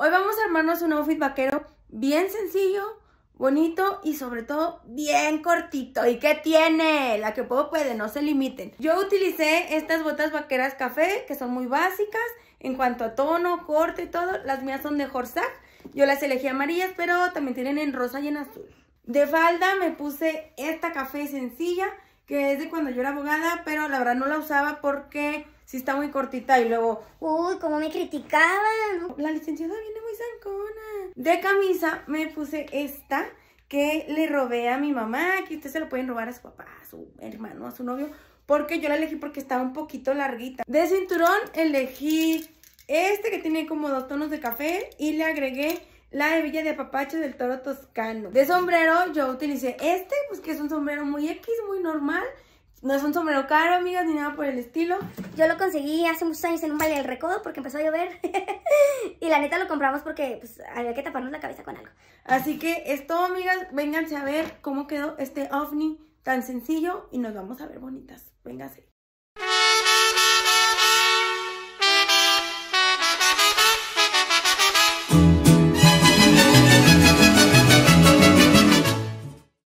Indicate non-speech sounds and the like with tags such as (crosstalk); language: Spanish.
Hoy vamos a armarnos un outfit vaquero bien sencillo, bonito y sobre todo bien cortito. ¿Y qué tiene? La que puedo puede, no se limiten. Yo utilicé estas botas vaqueras café que son muy básicas en cuanto a tono, corte y todo. Las mías son de Horsak. Yo las elegí amarillas, pero también tienen en rosa y en azul. De falda me puse esta café sencilla, que es de cuando yo era abogada, pero la verdad no la usaba porque si está muy cortita y luego, uy, cómo me criticaban. La licenciada viene muy zancona. De camisa me puse esta que le robé a mi mamá, que ustedes se lo pueden robar a su papá, a su hermano, a su novio, porque yo la elegí porque estaba un poquito larguita. De cinturón elegí este que tiene como dos tonos de café y le agregué la hebilla de apapacho del toro toscano. De sombrero yo utilicé este, pues que es un sombrero muy X, muy normal, no es un sombrero caro, amigas, ni nada por el estilo. Yo lo conseguí hace muchos años en un baile del recodo porque empezó a llover. (laughs) y la neta lo compramos porque pues, había que taparnos la cabeza con algo. Así que es todo, amigas. Vénganse a ver cómo quedó este ovni tan sencillo y nos vamos a ver bonitas. Vénganse.